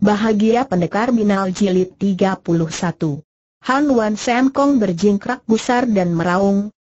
Bahagia Pendekar Binal Jilid 31 Han Wan Sam Kong berjingkrak gusar dan meraung,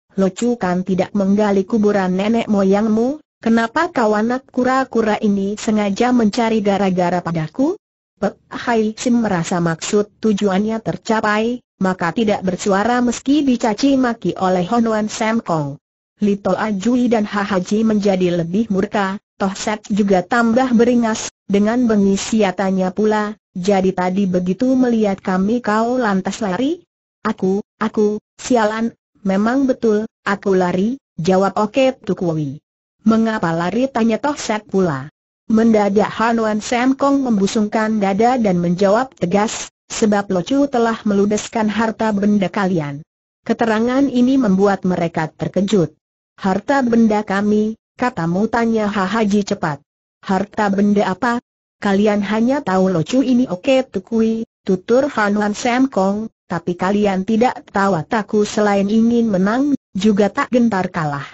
kan tidak menggali kuburan nenek moyangmu, kenapa kau kura-kura ini sengaja mencari gara-gara padaku? Pek Hai Sim merasa maksud tujuannya tercapai, maka tidak bersuara meski dicaci maki oleh Han Wan Sam Kong. Lito Ajui dan Hahaji menjadi lebih murka, Tohset juga tambah beringas, dengan bengi siatanya pula, jadi tadi begitu melihat kami kau lantas lari? Aku, aku, sialan, memang betul, aku lari, jawab Oke Tukwui. Mengapa lari tanya Tohset pula? Mendadak Hanuan Sam Kong membusungkan dada dan menjawab tegas, sebab Locu telah meludeskan harta benda kalian. Keterangan ini membuat mereka terkejut. Harta benda kami, Katamu tanya Hahaji cepat. Harta benda apa? Kalian hanya tahu locu ini oke tukui, tutur Han Wan Sam Kong, tapi kalian tidak tahu takut selain ingin menang, juga tak gentar kalah.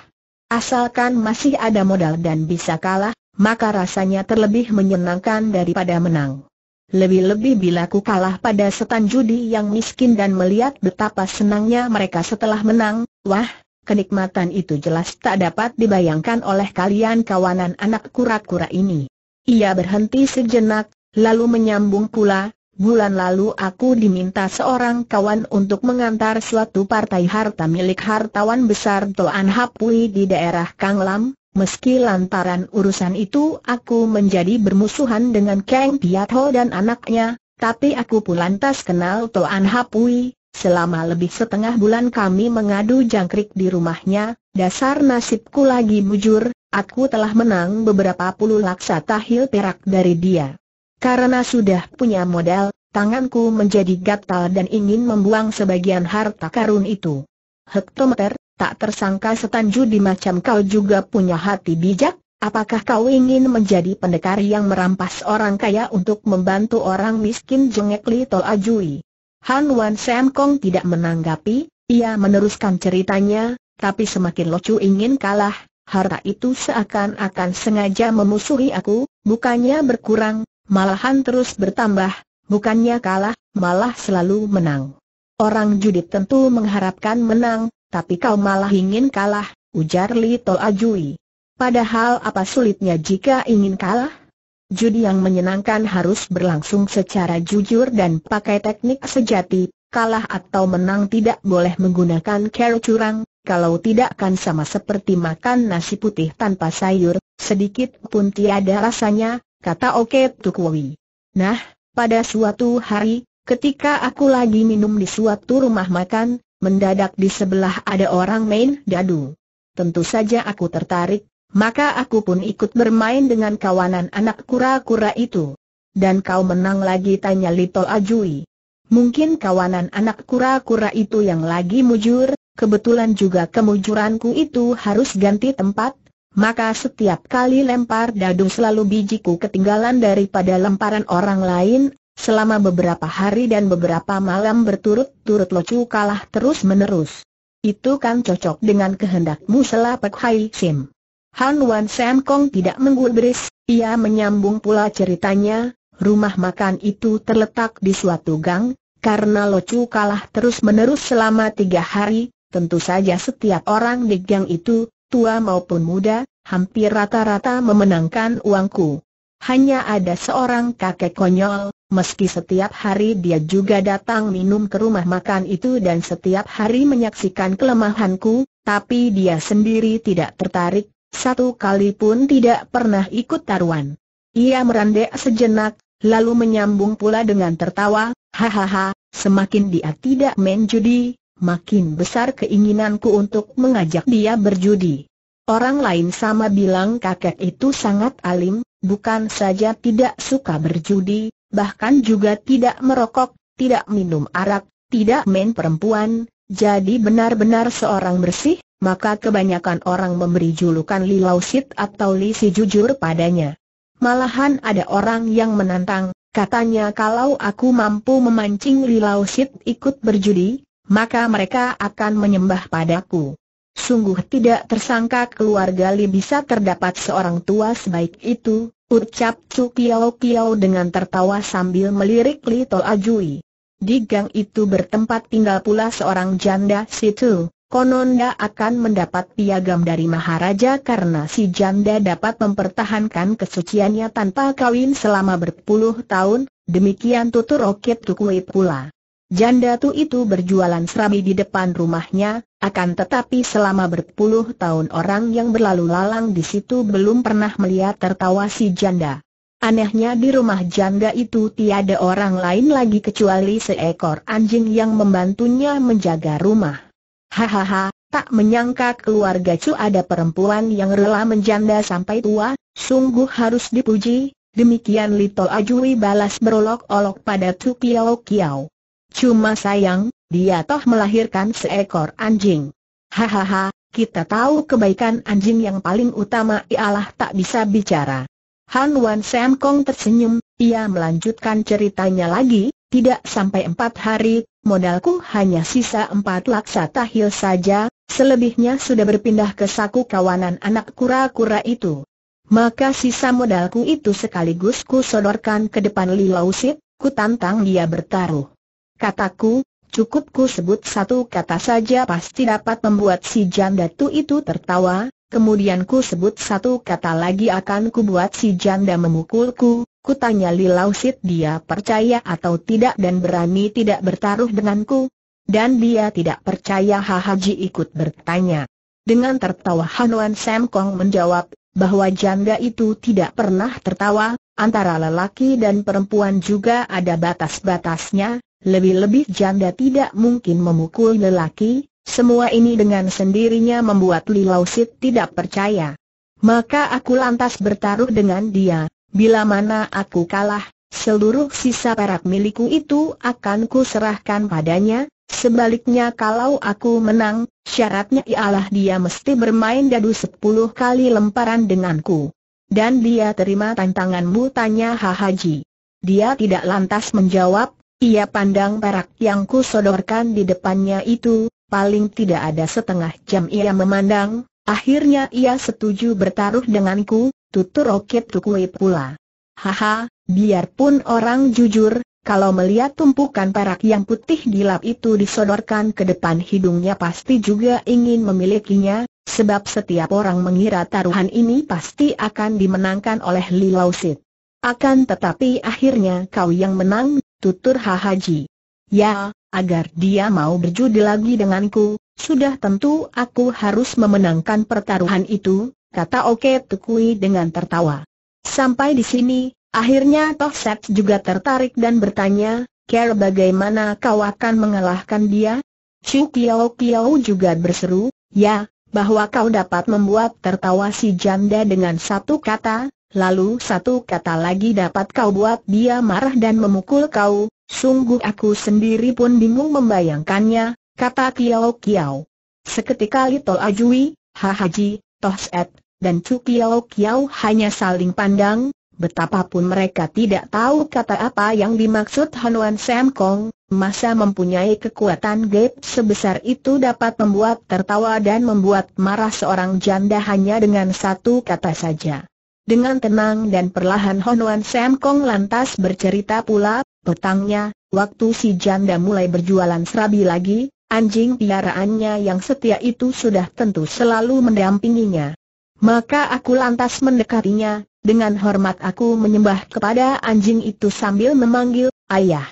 Asalkan masih ada modal dan bisa kalah, maka rasanya terlebih menyenangkan daripada menang. Lebih-lebih bila ku kalah pada setan judi yang miskin dan melihat betapa senangnya mereka setelah menang, wah, kenikmatan itu jelas tak dapat dibayangkan oleh kalian kawanan anak kura-kura ini. Ia berhenti sejenak, lalu menyambung pula, bulan lalu aku diminta seorang kawan untuk mengantar suatu partai harta milik hartawan besar Toan Hapui di daerah Kanglam, Meski lantaran urusan itu aku menjadi bermusuhan dengan Kang Piatho dan anaknya, tapi aku pun lantas kenal Toan Hapui, Selama lebih setengah bulan kami mengadu jangkrik di rumahnya, dasar nasibku lagi mujur, aku telah menang beberapa puluh laksa tahil perak dari dia. Karena sudah punya modal, tanganku menjadi gatal dan ingin membuang sebagian harta karun itu. Hektometer, tak tersangka setanju di macam kau juga punya hati bijak, Apakah kau ingin menjadi pendekar yang merampas orang kaya untuk membantu orang miskin jengek Li Tol Ajui? Han Wan Sam Kong tidak menanggapi, ia meneruskan ceritanya, tapi semakin Locu ingin kalah, harta itu seakan-akan sengaja memusuhi aku, bukannya berkurang, malahan terus bertambah, bukannya kalah, malah selalu menang. Orang judi tentu mengharapkan menang, tapi kau malah ingin kalah, ujar Li Ajui. Padahal apa sulitnya jika ingin kalah? judi yang menyenangkan harus berlangsung secara jujur dan pakai teknik sejati, kalah atau menang tidak boleh menggunakan cara curang, kalau tidak kan sama seperti makan nasi putih tanpa sayur, sedikit pun tiada rasanya, kata Oke Tukowi. Nah, pada suatu hari, ketika aku lagi minum di suatu rumah makan, mendadak di sebelah ada orang main dadu. Tentu saja aku tertarik, maka aku pun ikut bermain dengan kawanan anak kura-kura itu. Dan kau menang lagi tanya Lito Ajui. Mungkin kawanan anak kura-kura itu yang lagi mujur, kebetulan juga kemujuranku itu harus ganti tempat, maka setiap kali lempar dadu selalu bijiku ketinggalan daripada lemparan orang lain, selama beberapa hari dan beberapa malam berturut-turut locu kalah terus-menerus. Itu kan cocok dengan kehendakmu selapak Hai Sim. Han Wan Sam Kong tidak menggubris, ia menyambung pula ceritanya, rumah makan itu terletak di suatu gang, karena Chu kalah terus-menerus selama tiga hari, tentu saja setiap orang di gang itu, tua maupun muda, hampir rata-rata memenangkan uangku. Hanya ada seorang kakek konyol, meski setiap hari dia juga datang minum ke rumah makan itu dan setiap hari menyaksikan kelemahanku, tapi dia sendiri tidak tertarik satu kali pun tidak pernah ikut taruhan. Ia merandek sejenak, lalu menyambung pula dengan tertawa, hahaha, semakin dia tidak main judi, makin besar keinginanku untuk mengajak dia berjudi. Orang lain sama bilang kakek itu sangat alim, bukan saja tidak suka berjudi, bahkan juga tidak merokok, tidak minum arak, tidak main perempuan, jadi benar-benar seorang bersih, maka kebanyakan orang memberi julukan Li Sit atau Li Si Jujur padanya. Malahan ada orang yang menantang, katanya kalau aku mampu memancing Li Sit ikut berjudi, maka mereka akan menyembah padaku. Sungguh tidak tersangka keluarga Li bisa terdapat seorang tua sebaik itu, ucap Cu Kiao Kiao dengan tertawa sambil melirik Li Ajui. Di gang itu bertempat tinggal pula seorang janda situ, konon dia akan mendapat piagam dari Maharaja karena si janda dapat mempertahankan kesuciannya tanpa kawin selama berpuluh tahun, demikian tutur Okit Tukui pula. Janda tu itu berjualan serabi di depan rumahnya, akan tetapi selama berpuluh tahun orang yang berlalu lalang di situ belum pernah melihat tertawa si janda. Anehnya di rumah janda itu tiada orang lain lagi kecuali seekor anjing yang membantunya menjaga rumah. Hahaha, tak menyangka keluarga Cu ada perempuan yang rela menjanda sampai tua, sungguh harus dipuji, demikian Lito Ajui balas berolok-olok pada Tu Kiao Kiao. Cuma sayang, dia toh melahirkan seekor anjing. Hahaha, kita tahu kebaikan anjing yang paling utama ialah tak bisa bicara. Han Wan Sam Kong tersenyum, ia melanjutkan ceritanya lagi, tidak sampai empat hari, modalku hanya sisa empat laksa tahil saja, selebihnya sudah berpindah ke saku kawanan anak kura-kura itu. Maka sisa modalku itu sekaligus ku sodorkan ke depan Li Lausit, ku tantang dia bertaruh. Kataku, cukup ku sebut satu kata saja pasti dapat membuat si janda tu itu tertawa, kemudian ku sebut satu kata lagi akan ku buat si janda memukulku, Kutanya Lilausit dia percaya atau tidak dan berani tidak bertaruh denganku. Dan dia tidak percaya Hahaji ikut bertanya. Dengan tertawa Hanuan Sam Kong menjawab, bahwa janda itu tidak pernah tertawa, antara lelaki dan perempuan juga ada batas-batasnya, lebih-lebih janda tidak mungkin memukul lelaki, semua ini dengan sendirinya membuat Lilausit tidak percaya. Maka aku lantas bertaruh dengan dia, Bila mana aku kalah, seluruh sisa perak milikku itu akan kuserahkan padanya, sebaliknya kalau aku menang, syaratnya ialah dia mesti bermain dadu sepuluh kali lemparan denganku. Dan dia terima tantanganmu tanya Haji. Dia tidak lantas menjawab, ia pandang perak yang sodorkan di depannya itu, paling tidak ada setengah jam ia memandang, akhirnya ia setuju bertaruh denganku, tutur Okit Tukui pula. Haha, biarpun orang jujur, kalau melihat tumpukan perak yang putih di lap itu disodorkan ke depan hidungnya pasti juga ingin memilikinya, sebab setiap orang mengira taruhan ini pasti akan dimenangkan oleh Li Lausit. Akan tetapi akhirnya kau yang menang, tutur Hahaji. Ya, agar dia mau berjudi lagi denganku, sudah tentu aku harus memenangkan pertaruhan itu, kata Oke Tukui dengan tertawa. Sampai di sini, akhirnya Toh Set juga tertarik dan bertanya, Care bagaimana kau akan mengalahkan dia? Chu Kiao Kiao juga berseru, ya, bahwa kau dapat membuat tertawa si janda dengan satu kata, lalu satu kata lagi dapat kau buat dia marah dan memukul kau, sungguh aku sendiri pun bingung membayangkannya, kata Kiao Kiao. Seketika Little Ajui, Ha Haji, Toh Set, dan Chu Kiao Kiao hanya saling pandang, betapapun mereka tidak tahu kata apa yang dimaksud Hanuan Sam Kong, masa mempunyai kekuatan gap sebesar itu dapat membuat tertawa dan membuat marah seorang janda hanya dengan satu kata saja. Dengan tenang dan perlahan Hanuan Sam Kong lantas bercerita pula, petangnya, waktu si janda mulai berjualan serabi lagi, Anjing piaraannya yang setia itu sudah tentu selalu mendampinginya. Maka aku lantas mendekatinya, dengan hormat aku menyembah kepada anjing itu sambil memanggil, ayah.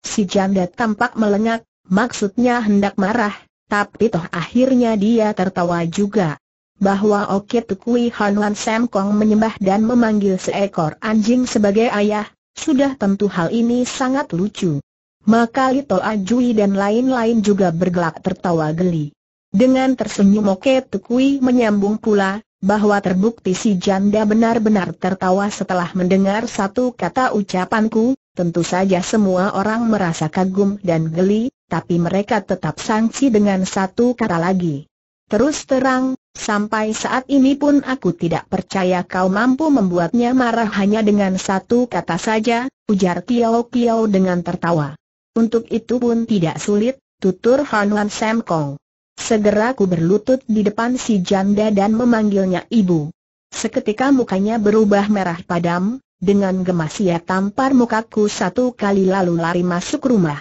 Si janda tampak melengak, maksudnya hendak marah, tapi toh akhirnya dia tertawa juga. Bahwa Oke Tukui Hanwan Sam Kong menyembah dan memanggil seekor anjing sebagai ayah, sudah tentu hal ini sangat lucu. Maka Lito Ajui dan lain-lain juga bergelak tertawa geli. Dengan tersenyum Oke Tukui menyambung pula, bahwa terbukti si janda benar-benar tertawa setelah mendengar satu kata ucapanku, tentu saja semua orang merasa kagum dan geli, tapi mereka tetap sangsi dengan satu kata lagi. Terus terang, sampai saat ini pun aku tidak percaya kau mampu membuatnya marah hanya dengan satu kata saja, ujar Kiao Kiao dengan tertawa. Untuk itu pun tidak sulit, tutur Han Wan Segera ku berlutut di depan si janda dan memanggilnya ibu. Seketika mukanya berubah merah padam, dengan gemas ia tampar mukaku satu kali lalu lari masuk rumah.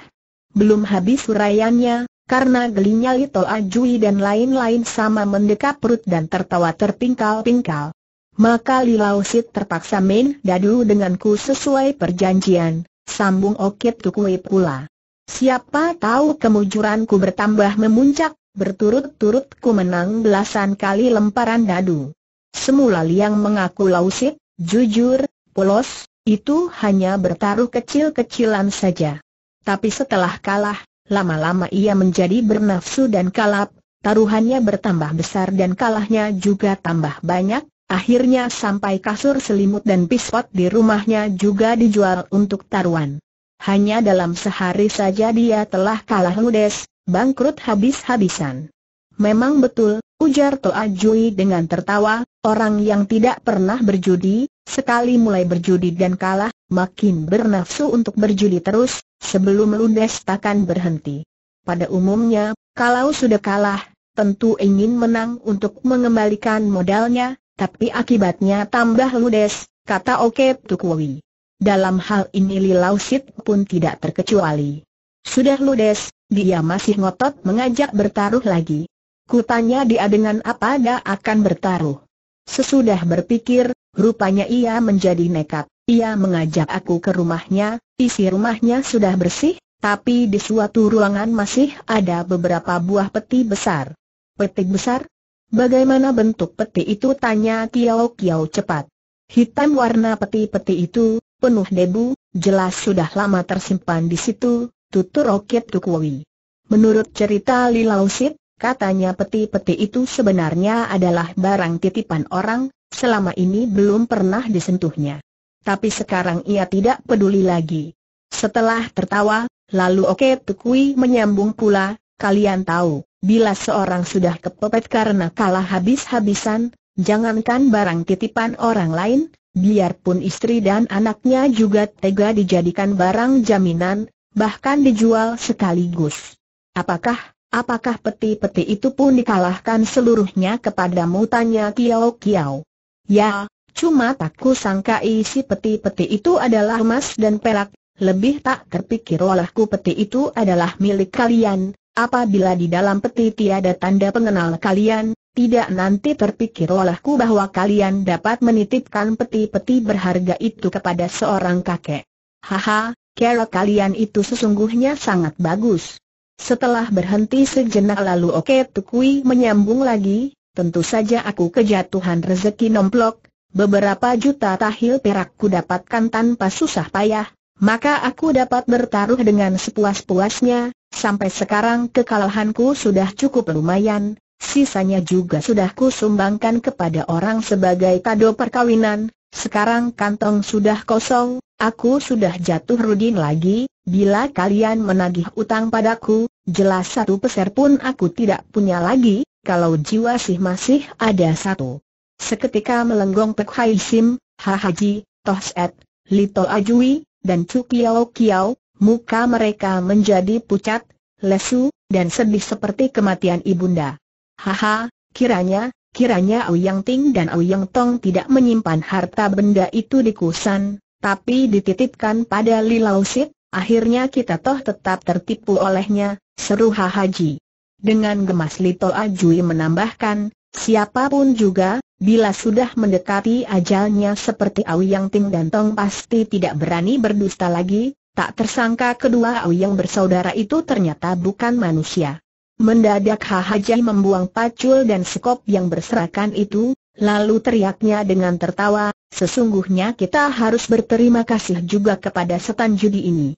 Belum habis urayannya, karena gelinya Lito Ajui dan lain-lain sama mendekap perut dan tertawa terpingkal-pingkal. Maka Lilausit terpaksa main dadu denganku sesuai perjanjian, sambung Okit Tukui pula. Siapa tahu kemujuranku bertambah memuncak, Berturut-turut ku menang belasan kali lemparan dadu. Semula Liang mengaku lausit, jujur, polos, itu hanya bertaruh kecil-kecilan saja. Tapi setelah kalah, lama-lama ia menjadi bernafsu dan kalap, taruhannya bertambah besar dan kalahnya juga tambah banyak, akhirnya sampai kasur selimut dan pispot di rumahnya juga dijual untuk taruhan. Hanya dalam sehari saja dia telah kalah ludes, Bangkrut habis-habisan. Memang betul, ujar Toa Jui dengan tertawa, orang yang tidak pernah berjudi, sekali mulai berjudi dan kalah, makin bernafsu untuk berjudi terus, sebelum ludes takkan berhenti. Pada umumnya, kalau sudah kalah, tentu ingin menang untuk mengembalikan modalnya, tapi akibatnya tambah ludes, kata Oke Tukwui. Dalam hal ini Lilausit pun tidak terkecuali. Sudah ludes, dia masih ngotot mengajak bertaruh lagi. Kutanya dia dengan apa dia akan bertaruh. Sesudah berpikir, rupanya ia menjadi nekat. Ia mengajak aku ke rumahnya, isi rumahnya sudah bersih, tapi di suatu ruangan masih ada beberapa buah peti besar. Peti besar? Bagaimana bentuk peti itu? Tanya Kiao Kiao cepat. Hitam warna peti-peti itu, penuh debu, jelas sudah lama tersimpan di situ, tutur Roket Tukwui. Menurut cerita Lilausit, katanya peti-peti itu sebenarnya adalah barang titipan orang, selama ini belum pernah disentuhnya. Tapi sekarang ia tidak peduli lagi. Setelah tertawa, lalu Oke Tukui menyambung pula, kalian tahu, bila seorang sudah kepepet karena kalah habis-habisan, jangankan barang titipan orang lain, biarpun istri dan anaknya juga tega dijadikan barang jaminan, bahkan dijual sekaligus. Apakah, apakah peti-peti itu pun dikalahkan seluruhnya kepada mutanya Kiao Kiao. Ya, cuma tak sangka isi peti-peti itu adalah emas dan perak, lebih tak terpikir olehku peti itu adalah milik kalian, apabila di dalam peti tiada tanda pengenal kalian, tidak nanti terpikir olehku bahwa kalian dapat menitipkan peti-peti berharga itu kepada seorang kakek. Haha, Kera kalian itu sesungguhnya sangat bagus. Setelah berhenti sejenak lalu Oke Tukui menyambung lagi, tentu saja aku kejatuhan rezeki nomplok, beberapa juta tahil perak ku dapatkan tanpa susah payah, maka aku dapat bertaruh dengan sepuas-puasnya, sampai sekarang kekalahanku sudah cukup lumayan, sisanya juga sudah ku sumbangkan kepada orang sebagai kado perkawinan, sekarang kantong sudah kosong, Aku sudah jatuh rudin lagi, bila kalian menagih utang padaku, jelas satu peser pun aku tidak punya lagi, kalau jiwa sih masih ada satu. Seketika melenggong Pek Hai Sim, Ha Haji, Toh Set, Lito Ajui, dan Chu Kiao Kiao, muka mereka menjadi pucat, lesu, dan sedih seperti kematian ibunda. Haha, kiranya, kiranya Yang Ting dan Yang Tong tidak menyimpan harta benda itu di kusan, tapi dititipkan pada Lilausit, akhirnya kita toh tetap tertipu olehnya, seru Haji. Dengan gemas Lito Jui menambahkan, siapapun juga, bila sudah mendekati ajalnya seperti Auyang Ting dan Tong pasti tidak berani berdusta lagi, tak tersangka kedua Auyang bersaudara itu ternyata bukan manusia. Mendadak Haji membuang pacul dan sekop yang berserakan itu, Lalu teriaknya dengan tertawa, sesungguhnya kita harus berterima kasih juga kepada setan judi ini.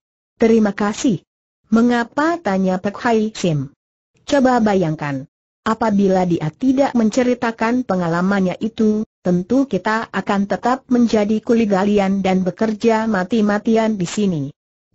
Terima kasih. Mengapa tanya Pek Hai Sim? Coba bayangkan. Apabila dia tidak menceritakan pengalamannya itu, tentu kita akan tetap menjadi kuli galian dan bekerja mati-matian di sini.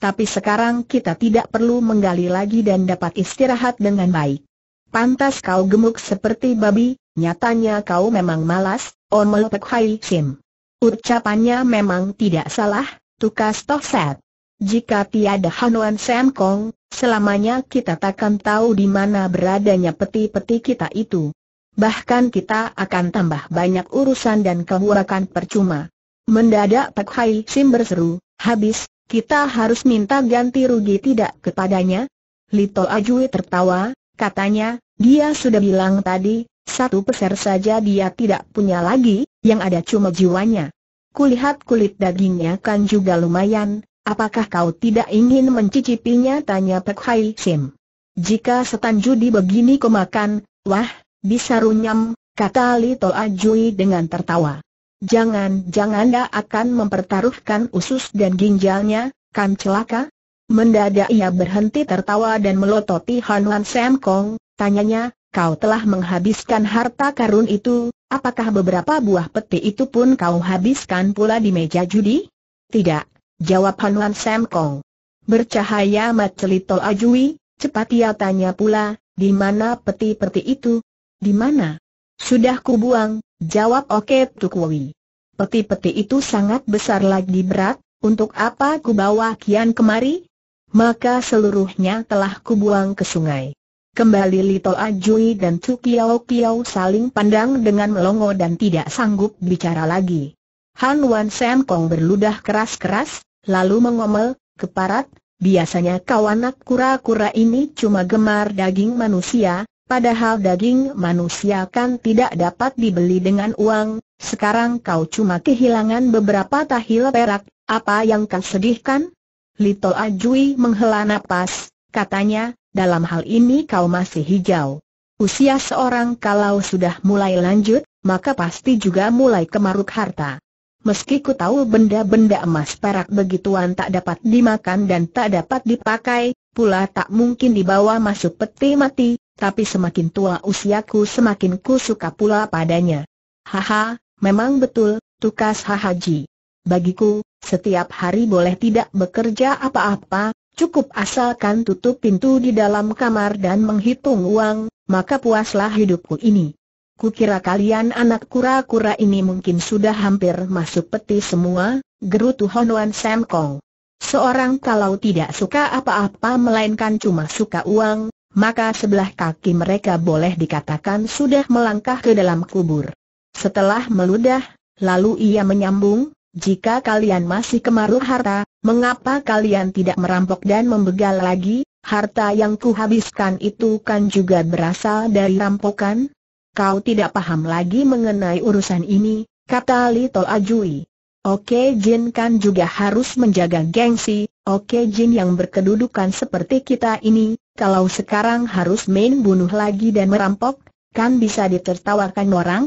Tapi sekarang kita tidak perlu menggali lagi dan dapat istirahat dengan baik. Pantas kau gemuk seperti babi, nyatanya kau memang malas, Omel oh Pek Hai Sim. Ucapannya memang tidak salah, tukas set. Jika tiada Hanuan Sam Kong, selamanya kita takkan tahu di mana beradanya peti-peti kita itu. Bahkan kita akan tambah banyak urusan dan kehurakan percuma. Mendadak Pak Hai Sim berseru, habis, kita harus minta ganti rugi tidak kepadanya? Lito Ajui tertawa, Katanya, dia sudah bilang tadi, satu peser saja dia tidak punya lagi, yang ada cuma jiwanya. Kulihat kulit dagingnya kan juga lumayan, apakah kau tidak ingin mencicipinya? Tanya Pek Hai Sim. Jika setan judi begini kemakan, wah, bisa runyam, kata Li Ajui dengan tertawa. Jangan-jangan dia akan mempertaruhkan usus dan ginjalnya, kan celaka? Mendadak ia berhenti tertawa dan melototi Han Lan Sam Kong, tanyanya, kau telah menghabiskan harta karun itu, apakah beberapa buah peti itu pun kau habiskan pula di meja judi? Tidak, jawab Han Lan Sam Kong. Bercahaya mat celito ajui, cepat ia tanya pula, di mana peti-peti itu? Di mana? Sudah kubuang, jawab Oke Tukwui. Peti-peti itu sangat besar lagi berat, untuk apa ku bawa kian kemari? maka seluruhnya telah kubuang ke sungai. Kembali Lito Ajui dan Tu Kiao Kiao saling pandang dengan melongo dan tidak sanggup bicara lagi. Han Wan Sam Kong berludah keras-keras, lalu mengomel, keparat, biasanya kau anak kura-kura ini cuma gemar daging manusia, padahal daging manusia kan tidak dapat dibeli dengan uang, sekarang kau cuma kehilangan beberapa tahil perak, apa yang kau sedihkan? Lito Ajui menghela nafas, katanya, dalam hal ini kau masih hijau. Usia seorang kalau sudah mulai lanjut, maka pasti juga mulai kemaruk harta. Meski ku tahu benda-benda emas perak begituan tak dapat dimakan dan tak dapat dipakai, pula tak mungkin dibawa masuk peti mati, tapi semakin tua usiaku semakin ku suka pula padanya. Haha, memang betul, tukas hahaji. Bagiku, setiap hari boleh tidak bekerja apa-apa, cukup asalkan tutup pintu di dalam kamar dan menghitung uang, maka puaslah hidupku ini. Kukira kalian anak kura-kura ini mungkin sudah hampir masuk peti semua, gerutu Honwan Sam Kong. Seorang kalau tidak suka apa-apa melainkan cuma suka uang, maka sebelah kaki mereka boleh dikatakan sudah melangkah ke dalam kubur. Setelah meludah, lalu ia menyambung, jika kalian masih kemaruh harta, mengapa kalian tidak merampok dan membegal lagi? Harta yang kuhabiskan itu kan juga berasal dari rampokan? Kau tidak paham lagi mengenai urusan ini, kata Lito Ajui. Oke Jin kan juga harus menjaga gengsi, Oke Jin yang berkedudukan seperti kita ini, kalau sekarang harus main bunuh lagi dan merampok, kan bisa ditertawakan orang?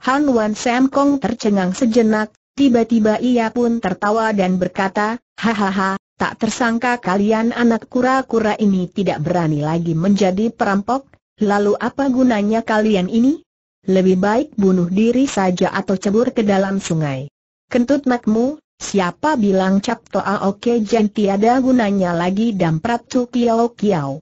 Han Wan Sam Kong tercengang sejenak, Tiba-tiba ia pun tertawa dan berkata, hahaha, tak tersangka kalian anak kura-kura ini tidak berani lagi menjadi perampok, lalu apa gunanya kalian ini? Lebih baik bunuh diri saja atau cebur ke dalam sungai. Kentut makmu, siapa bilang cap toa oke jen tiada gunanya lagi damprat cu kiau. kiao.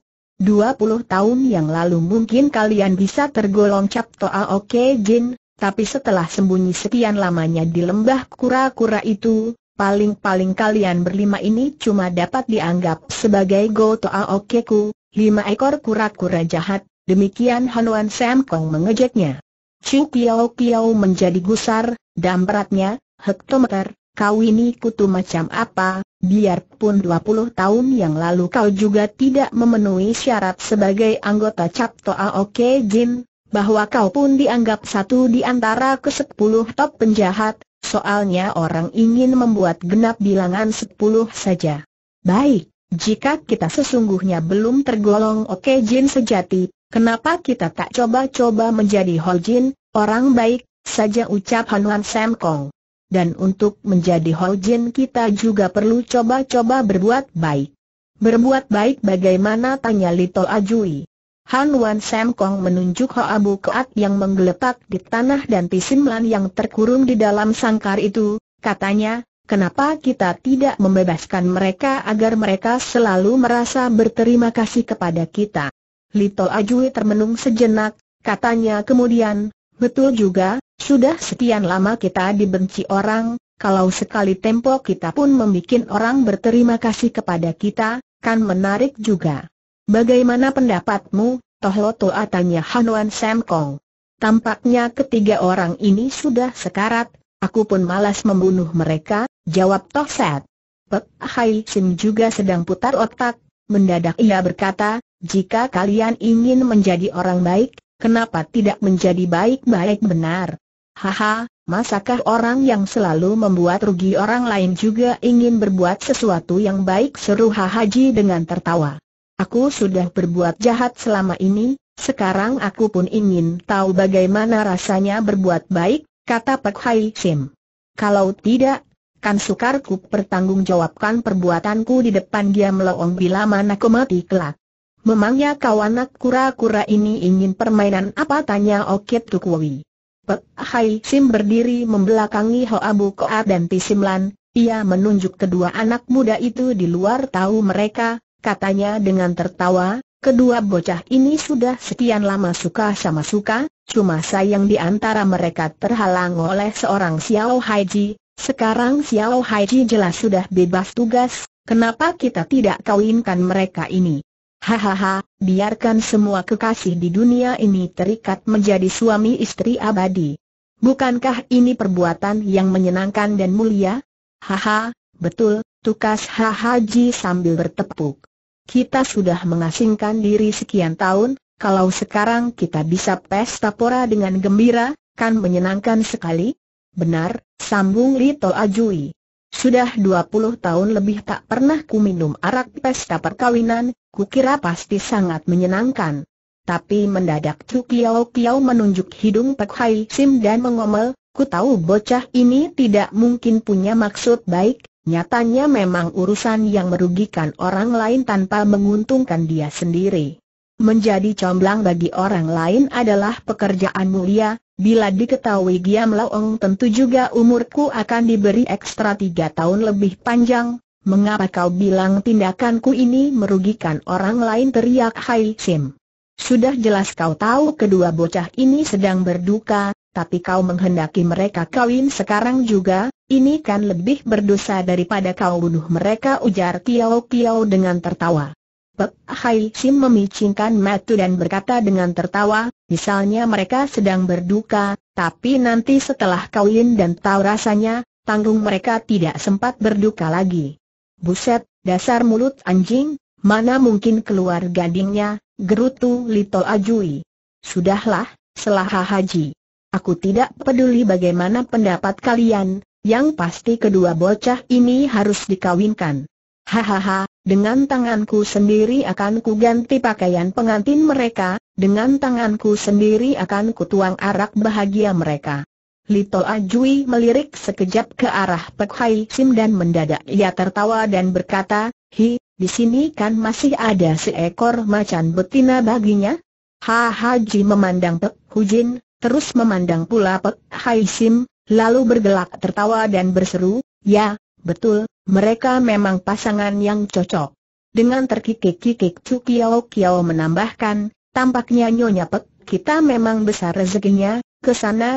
puluh tahun yang lalu mungkin kalian bisa tergolong cap toa oke jin, tapi setelah sembunyi sekian lamanya di lembah kura-kura itu, paling-paling kalian berlima ini cuma dapat dianggap sebagai gotoa okeku, lima ekor kura-kura jahat, demikian Hanuan Sam Kong mengejeknya. Chu Kiao Kiao menjadi gusar, dan beratnya, hektometer, kau ini kutu macam apa, biarpun 20 tahun yang lalu kau juga tidak memenuhi syarat sebagai anggota Cap Toa Oke Jin, bahwa kau pun dianggap satu di antara kesepuluh top penjahat, soalnya orang ingin membuat genap bilangan sepuluh saja. Baik, jika kita sesungguhnya belum tergolong oke jin sejati, kenapa kita tak coba-coba menjadi jin, orang baik, saja ucap Hanwan Sam Kong. Dan untuk menjadi jin kita juga perlu coba-coba berbuat baik. Berbuat baik bagaimana tanya Little Ajui. Han Wan Sam Kong menunjuk Hoa Bu Keat yang menggeletak di tanah dan Pisimlan yang terkurung di dalam sangkar itu, katanya, Kenapa kita tidak membebaskan mereka agar mereka selalu merasa berterima kasih kepada kita? Lito Ajui termenung sejenak, katanya kemudian, betul juga, sudah sekian lama kita dibenci orang, kalau sekali tempo kita pun membuat orang berterima kasih kepada kita, kan menarik juga. Bagaimana pendapatmu, Toh Tohloto atanya Hanuan Kong. Tampaknya ketiga orang ini sudah sekarat, aku pun malas membunuh mereka, jawab Tohset. Pek Hai Sim juga sedang putar otak, mendadak ia berkata, jika kalian ingin menjadi orang baik, kenapa tidak menjadi baik-baik benar? Haha, masakah orang yang selalu membuat rugi orang lain juga ingin berbuat sesuatu yang baik seru Hahaji dengan tertawa. Aku sudah berbuat jahat selama ini, sekarang aku pun ingin tahu bagaimana rasanya berbuat baik, kata Pak Hai Sim. Kalau tidak, kan sukarku pertanggungjawabkan perbuatanku di depan dia melongo bila mana ku mati kelak. Memangnya kau anak kura-kura ini ingin permainan apa? Tanya Okit Tukwui. Pek Hai Sim berdiri membelakangi Hoa Bu Koa dan Pisimlan, ia menunjuk kedua anak muda itu di luar tahu mereka, katanya dengan tertawa, kedua bocah ini sudah sekian lama suka sama suka, cuma sayang di antara mereka terhalang oleh seorang Xiao Haiji, sekarang Xiao Haiji jelas sudah bebas tugas, kenapa kita tidak kawinkan mereka ini? Hahaha, biarkan semua kekasih di dunia ini terikat menjadi suami istri abadi. Bukankah ini perbuatan yang menyenangkan dan mulia? Haha, betul, tukas Haji sambil bertepuk kita sudah mengasingkan diri sekian tahun, kalau sekarang kita bisa pesta pora dengan gembira, kan menyenangkan sekali? Benar, sambung Lito Ajui. Sudah 20 tahun lebih tak pernah ku minum arak pesta perkawinan, kukira pasti sangat menyenangkan. Tapi mendadak Chu Kiao Kiao menunjuk hidung Pak Hai Sim dan mengomel, ku tahu bocah ini tidak mungkin punya maksud baik, Nyatanya memang urusan yang merugikan orang lain tanpa menguntungkan dia sendiri. Menjadi comblang bagi orang lain adalah pekerjaan mulia, bila diketahui Giam Laong tentu juga umurku akan diberi ekstra tiga tahun lebih panjang, mengapa kau bilang tindakanku ini merugikan orang lain teriak Hai Sim. Sudah jelas kau tahu kedua bocah ini sedang berduka, tapi kau menghendaki mereka kawin sekarang juga, ini kan lebih berdosa daripada kau bunuh mereka ujar Kiao Kiao dengan tertawa. Pek Hai Sim memicingkan matu dan berkata dengan tertawa, misalnya mereka sedang berduka, tapi nanti setelah kawin dan tahu rasanya, tanggung mereka tidak sempat berduka lagi. Buset, dasar mulut anjing, mana mungkin keluar gadingnya, gerutu Lito Ajui. Sudahlah, selaha haji. Aku tidak peduli bagaimana pendapat kalian, yang pasti kedua bocah ini harus dikawinkan. Hahaha, dengan tanganku sendiri akan kuganti pakaian pengantin mereka, dengan tanganku sendiri akan kutuang arak bahagia mereka. Lito Ajui melirik sekejap ke arah Pek Hai Sim dan mendadak ia tertawa dan berkata, Hi, di sini kan masih ada seekor macan betina baginya? Ha Haji memandang Pek Hujin, terus memandang pula Pek Hai Sim, lalu bergelak tertawa dan berseru, ya, betul, mereka memang pasangan yang cocok. Dengan terkikik-kikik Chu Kiao Kiao menambahkan, tampaknya Nyonya Pek, kita memang besar rezekinya, ke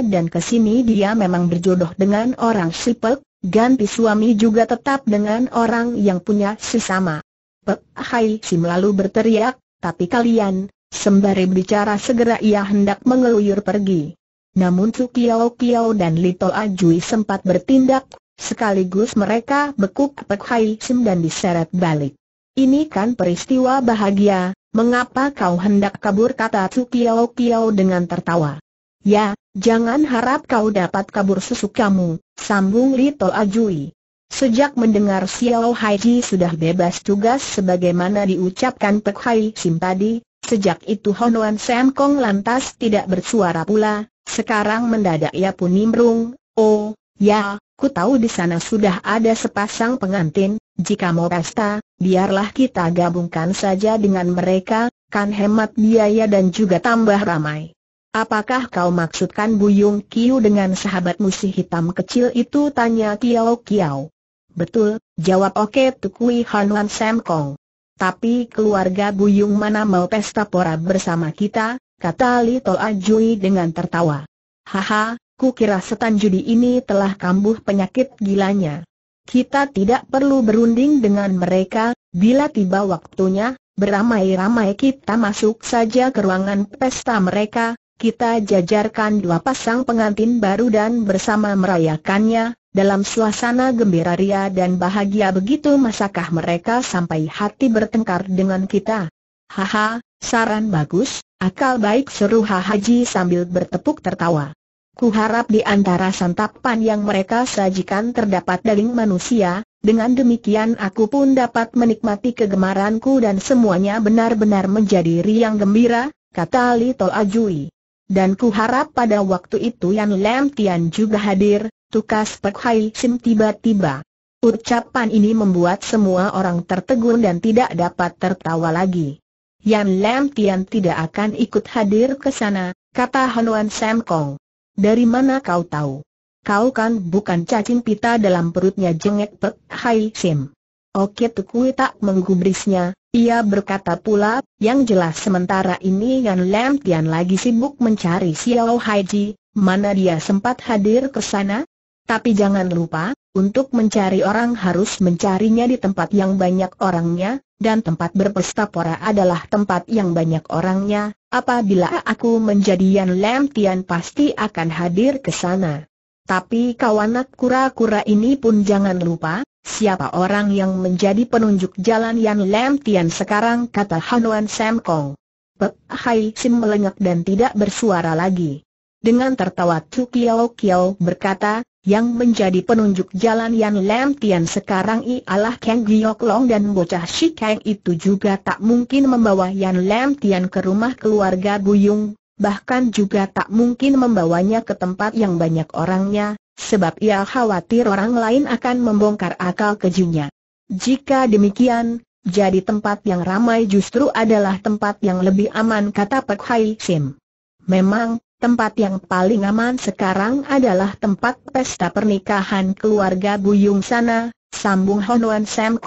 dan kesini dia memang berjodoh dengan orang si Pek, ganti suami juga tetap dengan orang yang punya sesama. Pek Hai Sim lalu berteriak, tapi kalian, Sembari bicara segera ia hendak mengeluyur pergi. Namun Su Kiao Kiao dan Lito Ajui sempat bertindak, sekaligus mereka bekuk Pek Hai Sim dan diseret balik. Ini kan peristiwa bahagia, mengapa kau hendak kabur kata Su Kiao Kiao dengan tertawa. Ya, jangan harap kau dapat kabur susuk kamu, sambung Lito Ajui. Sejak mendengar Xiao Haiji sudah bebas tugas sebagaimana diucapkan Pek Hai Sim tadi, Sejak itu Honoan Sam Kong lantas tidak bersuara pula, sekarang mendadak ia pun nimbrung, oh, ya, ku tahu di sana sudah ada sepasang pengantin, jika mau pesta, biarlah kita gabungkan saja dengan mereka, kan hemat biaya dan juga tambah ramai. Apakah kau maksudkan Buyung Kiu dengan sahabat musuh hitam kecil itu tanya Kiao Kiao? Betul, jawab Oke Tukui Hanwan Sam Kong. Tapi keluarga Buyung mana mau pesta pora bersama kita, kata Li Ajui dengan tertawa. Haha, ku kira setan judi ini telah kambuh penyakit gilanya. Kita tidak perlu berunding dengan mereka, bila tiba waktunya, beramai-ramai kita masuk saja ke ruangan pesta mereka, kita jajarkan dua pasang pengantin baru dan bersama merayakannya, dalam suasana gembira ria dan bahagia begitu masakah mereka sampai hati bertengkar dengan kita? Haha, saran bagus, akal baik seru Haji sambil bertepuk tertawa. Kuharap di antara santapan yang mereka sajikan terdapat daging manusia, dengan demikian aku pun dapat menikmati kegemaranku dan semuanya benar-benar menjadi riang gembira, kata Li Ajui. Dan kuharap pada waktu itu Yan Lem Tian juga hadir, tukas Pek Hai Sim tiba-tiba. Ucapan ini membuat semua orang tertegun dan tidak dapat tertawa lagi. Yan Lam Tian tidak akan ikut hadir ke sana, kata Hanuan Sam Kong. Dari mana kau tahu? Kau kan bukan cacing pita dalam perutnya jengek Pek Hai Sim. Oke Tukui tak menggubrisnya, ia berkata pula, yang jelas sementara ini Yan Lam Tian lagi sibuk mencari Xiao Hai Ji, mana dia sempat hadir ke sana? Tapi jangan lupa, untuk mencari orang harus mencarinya di tempat yang banyak orangnya, dan tempat berpesta pora adalah tempat yang banyak orangnya, apabila aku menjadi Yan Lam Tian pasti akan hadir ke sana. Tapi kawanak kura-kura ini pun jangan lupa, siapa orang yang menjadi penunjuk jalan Yan Lam Tian sekarang kata Hanuan Sam Kong. Pek Hai Sim melengak dan tidak bersuara lagi. Dengan tertawa Tu Kiao Kiao berkata, yang menjadi penunjuk jalan Yan Lam Tian sekarang ialah Kang Giok Long dan bocah si Kang itu juga tak mungkin membawa Yan Lam Tian ke rumah keluarga Buyung, bahkan juga tak mungkin membawanya ke tempat yang banyak orangnya, sebab ia khawatir orang lain akan membongkar akal kejunya. Jika demikian, jadi tempat yang ramai justru adalah tempat yang lebih aman kata Pak Hai Sim. Memang, tempat yang paling aman sekarang adalah tempat pesta pernikahan keluarga Buyung sana, sambung Honuan Sam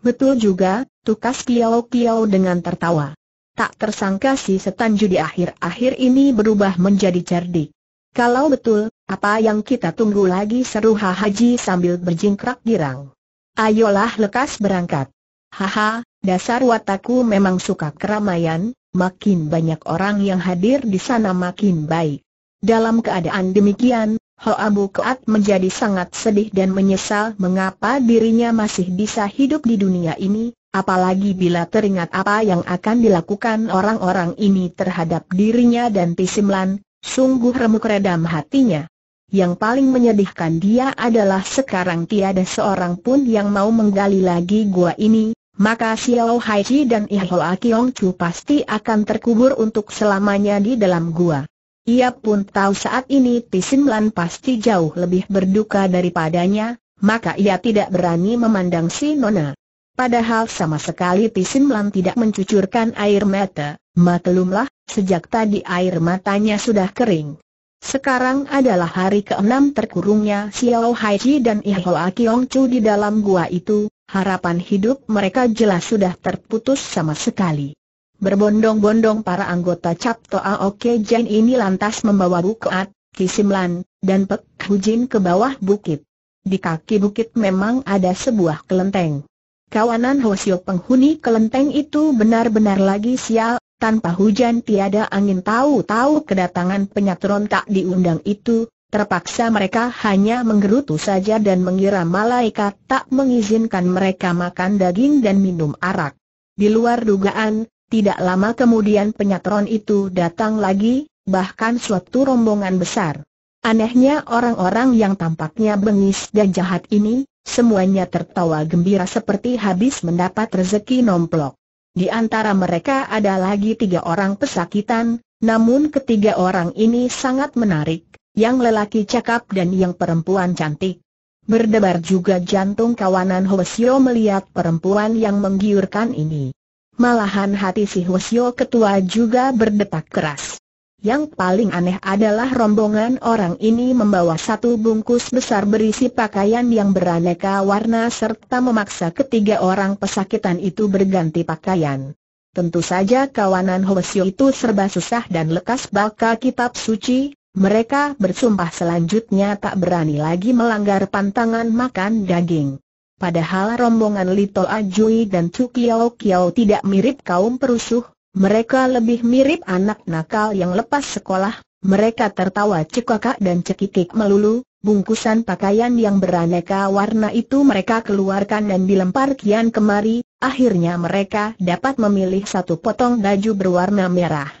Betul juga, tukas Kiao Kiao dengan tertawa. Tak tersangka si Setan Judi akhir-akhir ini berubah menjadi cerdik. Kalau betul, apa yang kita tunggu lagi seru Haji sambil berjingkrak girang. Ayolah lekas berangkat. Haha, Dasar watakku memang suka keramaian, makin banyak orang yang hadir di sana makin baik. Dalam keadaan demikian, Abu Keat menjadi sangat sedih dan menyesal mengapa dirinya masih bisa hidup di dunia ini, apalagi bila teringat apa yang akan dilakukan orang-orang ini terhadap dirinya dan Pisimlan, sungguh remuk redam hatinya. Yang paling menyedihkan dia adalah sekarang tiada seorang pun yang mau menggali lagi gua ini, maka Xiao Haiji dan Ihoa Kiong Chu pasti akan terkubur untuk selamanya di dalam gua. Ia pun tahu saat ini Tisim Lan pasti jauh lebih berduka daripadanya, maka ia tidak berani memandang si Nona. Padahal sama sekali Tisim Lan tidak mencucurkan air mata, maklumlah, sejak tadi air matanya sudah kering. Sekarang adalah hari keenam terkurungnya Xiao Haiji dan Ihoa Kiong Chu di dalam gua itu, harapan hidup mereka jelas sudah terputus sama sekali. Berbondong-bondong para anggota Cap Toa Oke Jain ini lantas membawa Bukoat, Kisimlan, dan Pek Hujin ke bawah bukit. Di kaki bukit memang ada sebuah kelenteng. Kawanan Hosio penghuni kelenteng itu benar-benar lagi sial, tanpa hujan tiada angin tahu-tahu kedatangan penyatron tak diundang itu, Terpaksa mereka hanya menggerutu saja dan mengira malaikat tak mengizinkan mereka makan daging dan minum arak. Di luar dugaan, tidak lama kemudian penyatron itu datang lagi, bahkan suatu rombongan besar. Anehnya orang-orang yang tampaknya bengis dan jahat ini, semuanya tertawa gembira seperti habis mendapat rezeki nomplok. Di antara mereka ada lagi tiga orang pesakitan, namun ketiga orang ini sangat menarik, yang lelaki cakap dan yang perempuan cantik. Berdebar juga jantung kawanan Hwasyo melihat perempuan yang menggiurkan ini. Malahan hati si Hwasyo ketua juga berdetak keras. Yang paling aneh adalah rombongan orang ini membawa satu bungkus besar berisi pakaian yang beraneka warna serta memaksa ketiga orang pesakitan itu berganti pakaian. Tentu saja kawanan Hwasyo itu serba susah dan lekas bakal kitab suci, mereka bersumpah selanjutnya tak berani lagi melanggar pantangan makan daging. Padahal rombongan Little Ajui dan Cukiao Kiao Kiao tidak mirip kaum perusuh, mereka lebih mirip anak nakal yang lepas sekolah, mereka tertawa cekakak dan cekikik melulu, bungkusan pakaian yang beraneka warna itu mereka keluarkan dan dilempar kian kemari, akhirnya mereka dapat memilih satu potong baju berwarna merah.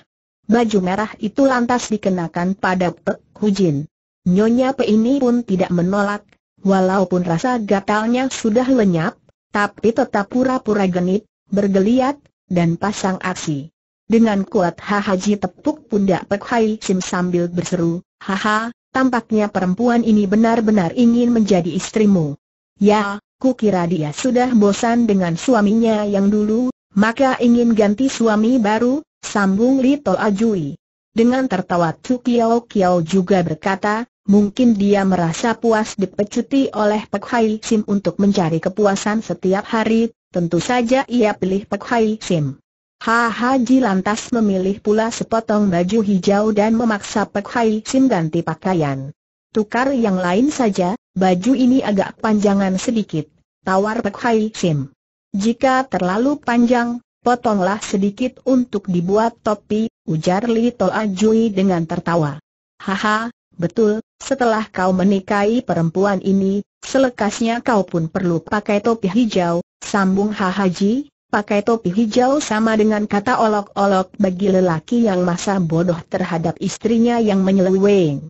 Baju merah itu lantas dikenakan pada Pek Hujin. Nyonya Pe ini pun tidak menolak, walaupun rasa gatalnya sudah lenyap, tapi tetap pura-pura genit, bergeliat, dan pasang aksi. Dengan kuat Haji tepuk pundak Pek Hai Sim sambil berseru, Haha, tampaknya perempuan ini benar-benar ingin menjadi istrimu. Ya, ku kira dia sudah bosan dengan suaminya yang dulu, maka ingin ganti suami baru, sambung Li Ajui. Dengan tertawa Chu Kiao Kiao juga berkata, mungkin dia merasa puas dipecuti oleh Pek Hai Sim untuk mencari kepuasan setiap hari, tentu saja ia pilih Pek Hai Sim. Haji lantas memilih pula sepotong baju hijau dan memaksa Pek Hai Sim ganti pakaian. Tukar yang lain saja, baju ini agak panjangan sedikit, tawar Pek Hai Sim. Jika terlalu panjang, potonglah sedikit untuk dibuat topi, ujar Li Toa Jui dengan tertawa. Haha, betul, setelah kau menikahi perempuan ini, selekasnya kau pun perlu pakai topi hijau, sambung Hahaji, pakai topi hijau sama dengan kata olok-olok bagi lelaki yang masa bodoh terhadap istrinya yang menyeleweng.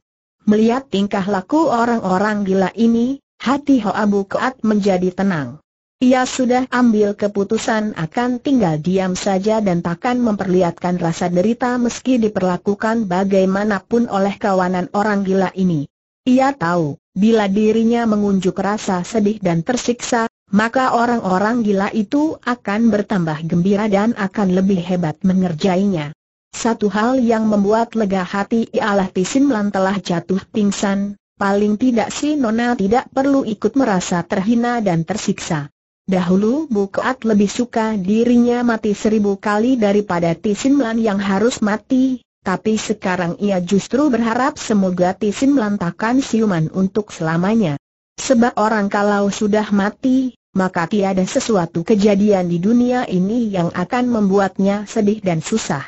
Melihat tingkah laku orang-orang gila ini, hati Hoa Bukoat menjadi tenang. Ia sudah ambil keputusan akan tinggal diam saja dan takkan memperlihatkan rasa derita meski diperlakukan bagaimanapun oleh kawanan orang gila ini. Ia tahu, bila dirinya mengunjuk rasa sedih dan tersiksa, maka orang-orang gila itu akan bertambah gembira dan akan lebih hebat mengerjainya. Satu hal yang membuat lega hati ialah Tisin Lan telah jatuh pingsan, paling tidak si Nona tidak perlu ikut merasa terhina dan tersiksa. Dahulu Bukaat lebih suka dirinya mati seribu kali daripada Tisimlan yang harus mati, tapi sekarang ia justru berharap semoga Tisimlan takkan siuman untuk selamanya. Sebab orang kalau sudah mati, maka tiada sesuatu kejadian di dunia ini yang akan membuatnya sedih dan susah.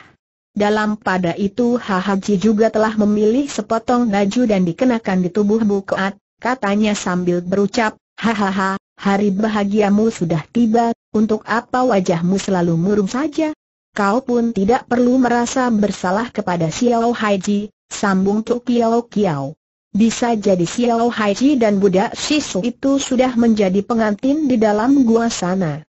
Dalam pada itu Hahaji juga telah memilih sepotong baju dan dikenakan di tubuh Bukaat, katanya sambil berucap, Hahaha, Hari bahagiamu sudah tiba, untuk apa wajahmu selalu murung saja? Kau pun tidak perlu merasa bersalah kepada Xiao Haiji, sambung Tu Kiao Kiao. Bisa jadi Xiao Haiji dan budak Sisu itu sudah menjadi pengantin di dalam gua sana.